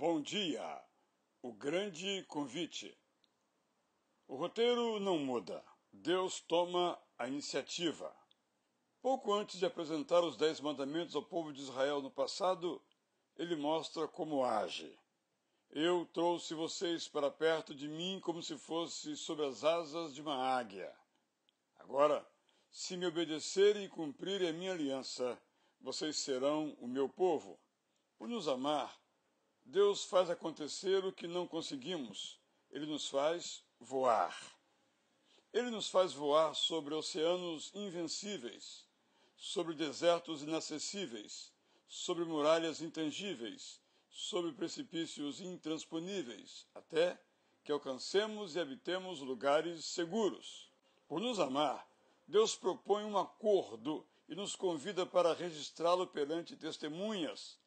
Bom dia! O grande convite. O roteiro não muda. Deus toma a iniciativa. Pouco antes de apresentar os Dez Mandamentos ao povo de Israel no passado, ele mostra como age. Eu trouxe vocês para perto de mim como se fosse sob as asas de uma águia. Agora, se me obedecerem e cumprirem a minha aliança, vocês serão o meu povo. Por nos amar, Deus faz acontecer o que não conseguimos. Ele nos faz voar. Ele nos faz voar sobre oceanos invencíveis, sobre desertos inacessíveis, sobre muralhas intangíveis, sobre precipícios intransponíveis, até que alcancemos e habitemos lugares seguros. Por nos amar, Deus propõe um acordo e nos convida para registrá-lo perante testemunhas,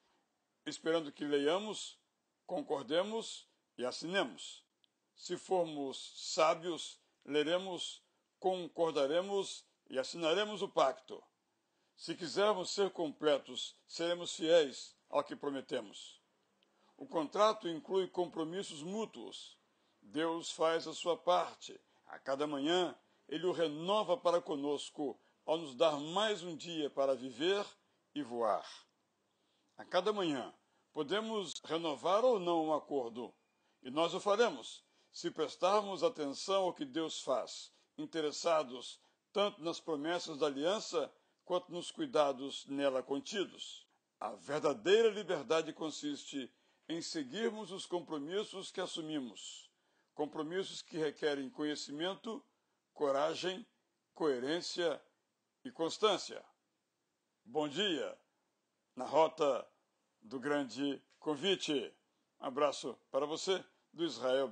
esperando que leiamos concordemos e assinemos. Se formos sábios, leremos, concordaremos e assinaremos o pacto. Se quisermos ser completos, seremos fiéis ao que prometemos. O contrato inclui compromissos mútuos. Deus faz a sua parte. A cada manhã, Ele o renova para conosco, ao nos dar mais um dia para viver e voar. A cada manhã, Podemos renovar ou não um acordo, e nós o faremos se prestarmos atenção ao que Deus faz, interessados tanto nas promessas da aliança quanto nos cuidados nela contidos. A verdadeira liberdade consiste em seguirmos os compromissos que assumimos, compromissos que requerem conhecimento, coragem, coerência e constância. Bom dia! Na rota do grande convite. Um abraço para você do Israel